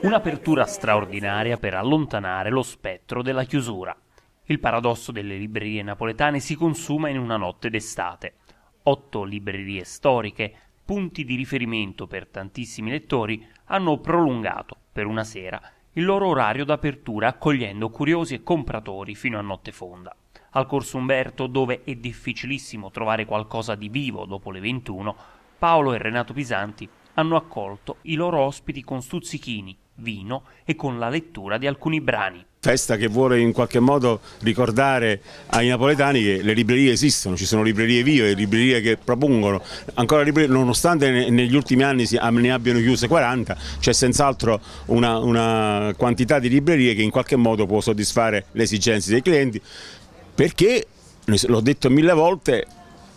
Un'apertura straordinaria per allontanare lo spettro della chiusura. Il paradosso delle librerie napoletane si consuma in una notte d'estate. Otto librerie storiche, punti di riferimento per tantissimi lettori, hanno prolungato, per una sera, il loro orario d'apertura accogliendo curiosi e compratori fino a notte fonda. Al Corso Umberto, dove è difficilissimo trovare qualcosa di vivo dopo le 21, Paolo e Renato Pisanti hanno accolto i loro ospiti con stuzzichini, vino e con la lettura di alcuni brani. Festa che vuole in qualche modo ricordare ai napoletani che le librerie esistono, ci sono librerie vive, librerie che propongono, ancora librerie, nonostante negli ultimi anni ne abbiano chiuse 40, c'è senz'altro una, una quantità di librerie che in qualche modo può soddisfare le esigenze dei clienti, perché, l'ho detto mille volte,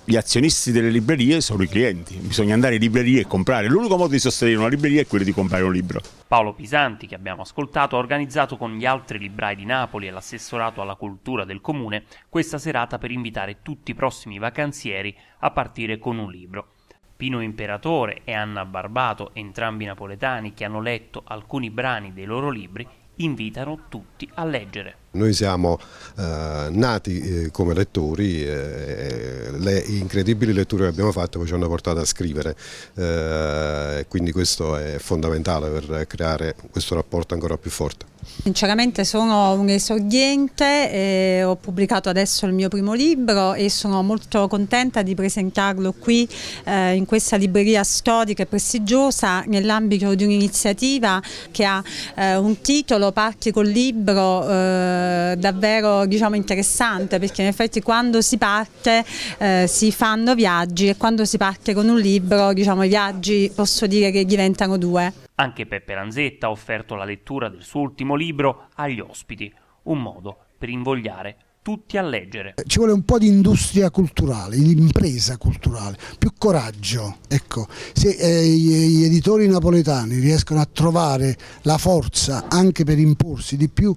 gli azionisti delle librerie sono i clienti, bisogna andare in libreria e comprare. L'unico modo di sostenere una libreria è quello di comprare un libro. Paolo Pisanti, che abbiamo ascoltato, ha organizzato con gli altri librai di Napoli e l'assessorato alla cultura del comune questa serata per invitare tutti i prossimi vacanzieri a partire con un libro. Pino Imperatore e Anna Barbato, entrambi napoletani, che hanno letto alcuni brani dei loro libri, invitano tutti a leggere. Noi siamo eh, nati eh, come lettori, eh, le incredibili letture che abbiamo fatto poi ci hanno portato a scrivere, eh, quindi questo è fondamentale per creare questo rapporto ancora più forte. Sinceramente sono un esordiente, eh, ho pubblicato adesso il mio primo libro e sono molto contenta di presentarlo qui eh, in questa libreria storica e prestigiosa nell'ambito di un'iniziativa che ha eh, un titolo Parti col libro eh, davvero diciamo, interessante perché in effetti quando si parte eh, si fanno viaggi e quando si parte con un libro diciamo, i viaggi posso dire che diventano due. Anche Peppe Lanzetta ha offerto la lettura del suo ultimo libro agli ospiti, un modo per invogliare tutti a leggere. Ci vuole un po' di industria culturale, di impresa culturale, più coraggio. Ecco, se eh, gli editori napoletani riescono a trovare la forza anche per imporsi di più,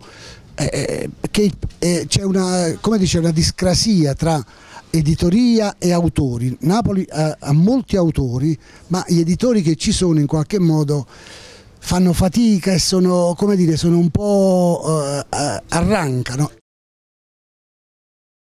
eh, eh che eh, c'è una, come dice, una discrasia tra editoria e autori. Napoli ha, ha, molti autori, ma gli editori che ci sono in qualche modo fanno fatica e sono, come dire, sono un po' eh, eh arrancano.